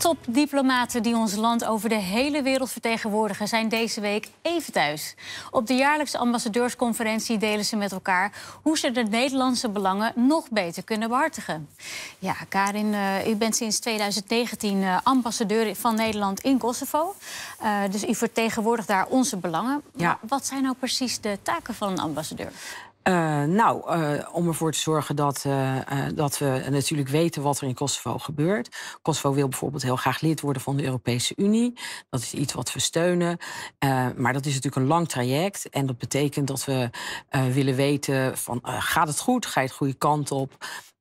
Topdiplomaten die ons land over de hele wereld vertegenwoordigen zijn deze week even thuis. Op de jaarlijkse ambassadeursconferentie delen ze met elkaar hoe ze de Nederlandse belangen nog beter kunnen behartigen. Ja, Karin, eh, u bent sinds 2019 eh, ambassadeur van Nederland in Kosovo. Eh, dus u vertegenwoordigt daar onze belangen. wat zijn nou precies de taken van een ambassadeur? Eh, nou, eh, om ervoor te zorgen dat, eh, dat we natuurlijk weten wat er in Kosovo gebeurt. Kosovo wil bijvoorbeeld heel graag lid worden van de Europese Unie. Dat is iets wat we steunen. maar dat is natuurlijk een lang traject. En dat betekent dat we willen weten van gaat het goed? Ga je het goede kant op?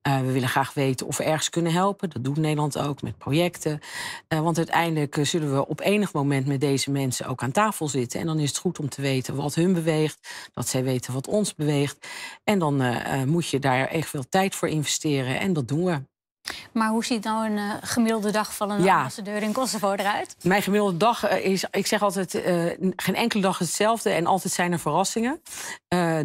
Eh, we willen graag weten of we ergens kunnen helpen. Dat doet Nederland ook met projecten. Eh, want uiteindelijk eh, zullen we op enig moment met deze mensen ook aan tafel zitten. En dan is het goed om te weten wat hun beweegt, dat zij weten wat ons beweegt. En dan moet je daar echt veel tijd voor investeren. En dat doen we. Maar hoe ziet nou een eh, gemiddelde dag van een ambassadeur in Kosovo eruit? Mijn gemiddelde dag eh, is, ik zeg altijd, eh, geen enkele dag hetzelfde en altijd zijn er verrassingen.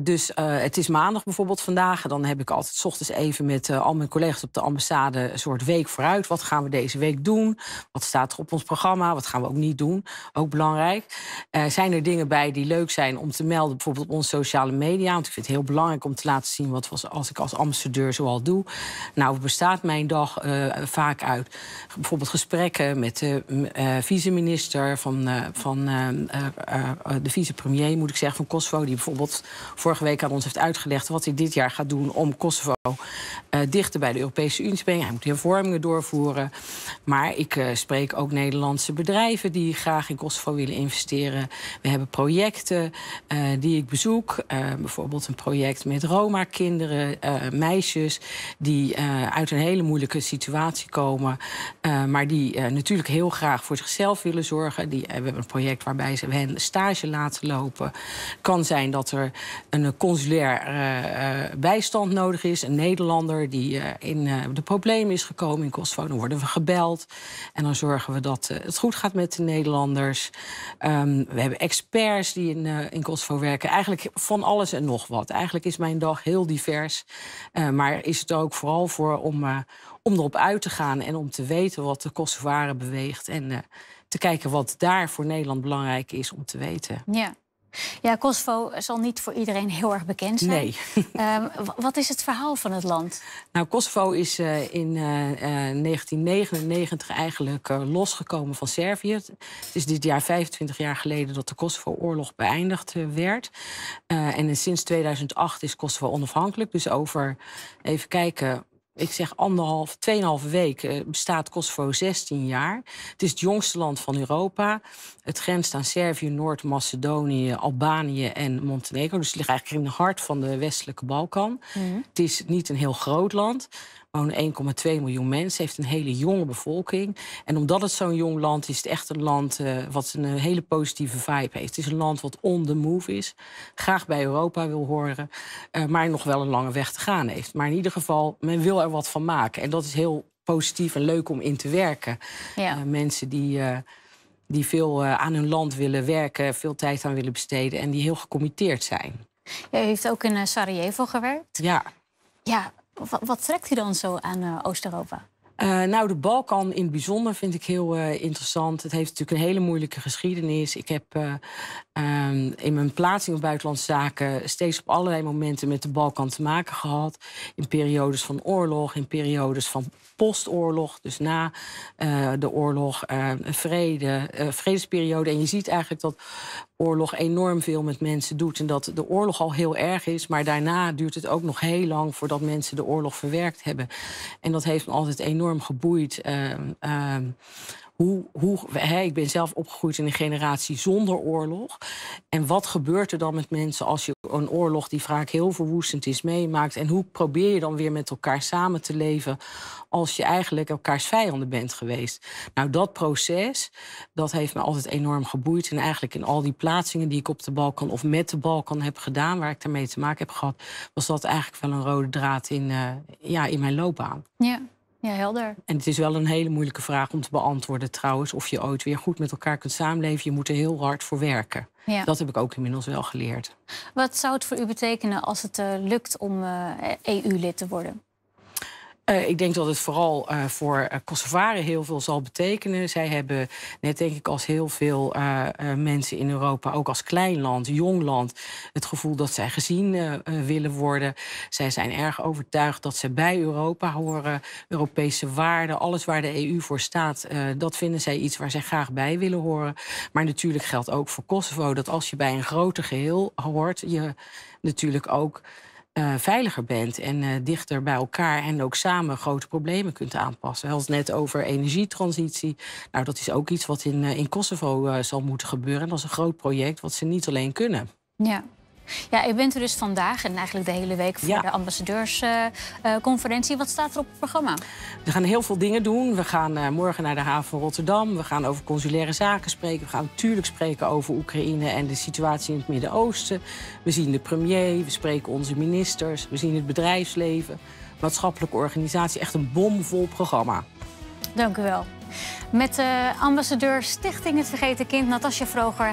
dus het is maandag bijvoorbeeld vandaag. Dan heb ik altijd s ochtends even met al mijn collega's op de ambassade een soort week vooruit. Wat gaan we deze week doen? Wat staat er op ons programma? Wat gaan we ook niet doen? Ook belangrijk. zijn er dingen bij die leuk zijn om te melden, bijvoorbeeld op onze sociale media? Want ik vind het heel belangrijk om te laten zien wat als ik als ambassadeur zoal doe. Nou, bestaat mijn dag? Eh, vaak uit bijvoorbeeld gesprekken met de eh, vice van, eh, van de vicepremier, moet ik zeggen, van Kosovo, die bijvoorbeeld vorige week aan ons heeft uitgelegd wat hij dit jaar gaat doen om Kosovo dichter bij de Europese Unie te brengen. Hij moet hervormingen doorvoeren. Maar ik spreek ook Nederlandse bedrijven die graag in Kosovo willen investeren. We hebben projecten die ik bezoek. bijvoorbeeld een project met Roma-kinderen, meisjes die uit een hele moeilijke situatie komen. Eh, maar die eh, natuurlijk heel graag voor zichzelf willen zorgen. Die, eh, we hebben een project waarbij ze hen stage laten lopen. Kan zijn dat er een consulaire bijstand nodig is. Een Nederlander die in de problemen is gekomen in Kosovo. Dan worden we gebeld. En dan zorgen we dat het goed gaat met de Nederlanders. Ehm, we hebben experts die in, in Kosovo werken. Eigenlijk van alles en nog wat. Eigenlijk is mijn dag heel divers. maar is het ook vooral voor om om erop uit te gaan en om te weten wat de Kosovaren beweegt. En eh, te kijken wat daar voor Nederland belangrijk is om te weten. Ja. Ja, Kosovo zal niet voor iedereen heel erg bekend zijn. Nee. Ehm, wat is het verhaal van het land? Nou, Kosovo is eh, in 1999 eh, eigenlijk losgekomen van Servië. Het is dit jaar 25 jaar geleden dat de Kosovo-oorlog beëindigd werd. en sinds 2008 is Kosovo onafhankelijk. Dus over, even kijken, ik zeg anderhalf, tweeënhalve weken. Eh, bestaat Kosovo 16 jaar. Het is het jongste land van Europa. Het grenst aan Servië, Noord-Macedonië, Albanië en Montenegro. Dus het ligt eigenlijk in het hart van de westelijke Balkan. Mhm. Het is niet een heel groot land, gewoon 1,2 miljoen mensen, heeft een hele jonge bevolking. En omdat het zo'n jong land is, het echt een land eh, wat een eh, hele positieve vibe heeft. Het is een land wat on the move is, graag bij Europa wil horen, eh, maar nog wel een lange weg te gaan heeft. Maar in ieder geval, men wil er wat van maken. En dat is heel positief en leuk om in te werken. Ja. mensen die die veel aan hun land willen werken, veel tijd aan willen besteden en die heel gecommitteerd zijn. Jij heeft ook in Sarajevo gewerkt. Ja. Ja, wat, trekt u dan zo aan eh, Oost-Europa? Eh, nou, de Balkan in het bijzonder vind ik heel eh, interessant. Het heeft natuurlijk een hele moeilijke geschiedenis. Ik heb eh, ehm, in mijn plaatsing op buitenlandse zaken steeds op allerlei momenten met de Balkan te maken gehad. In periodes van oorlog, in periodes van postoorlog, dus na de oorlog, vrede, vredesperiode. En je ziet eigenlijk dat oorlog enorm veel met mensen doet. En dat de oorlog al heel erg is, maar daarna duurt het ook nog heel lang voordat mensen de oorlog verwerkt hebben. En dat heeft me altijd enorm enorm geboeid. Ehm, ehm, hoe, hoe, hey, ik ben zelf opgegroeid in een generatie zonder oorlog. En wat gebeurt er dan met mensen als je een oorlog die vaak heel verwoestend is meemaakt? En hoe probeer je dan weer met elkaar samen te leven als je eigenlijk elkaars vijanden bent geweest? Nou, dat proces, dat heeft me altijd enorm geboeid. En eigenlijk in al die plaatsingen die ik op de Balkan of met de Balkan heb gedaan, waar ik daarmee te maken heb gehad, was dat eigenlijk wel een rode draad in, eh, ja, in mijn loopbaan. Ja. Ja, helder. En het is wel een hele moeilijke vraag om te beantwoorden trouwens... of je ooit weer goed met elkaar kunt samenleven. Je moet er heel hard voor werken. Dat heb ik ook inmiddels wel geleerd. Wat zou het voor u betekenen als het eh, lukt om EU-lid eh, e te worden? Eh, ik denk dat het vooral eh, voor eh, Kosovaren heel veel zal betekenen. Zij hebben, net denk ik als heel veel mensen in Europa, ook als klein land, jong land, het gevoel dat zij gezien willen worden. Zij zijn erg overtuigd dat ze bij Europa horen. Europese waarden, alles waar de EU voor staat, dat vinden zij iets waar zij graag bij willen horen. Maar natuurlijk geldt ook voor Kosovo dat als je bij een groter geheel hoort, je natuurlijk ook eh, veiliger bent en eh, dichter bij elkaar en ook samen grote problemen kunt aanpassen. We hadden het net over energietransitie. Nou, dat is ook iets wat in, eh, in Kosovo zal moeten gebeuren. En dat is een groot project wat ze niet alleen kunnen. Ja, ja, u bent er dus vandaag en eigenlijk de hele week voor de ambassadeursconferentie. Wat staat er op het programma? We gaan heel veel dingen doen. We gaan eh, morgen naar de haven Rotterdam. We gaan over consulaire zaken spreken. We gaan natuurlijk spreken over Oekraïne en de situatie in het Midden-Oosten. We zien de premier, we spreken onze ministers, we zien het bedrijfsleven, maatschappelijke organisatie. Echt een bomvol programma. Dank u wel. Met ambassadeur Stichting Het Vergeten Kind, Natasja Vroger.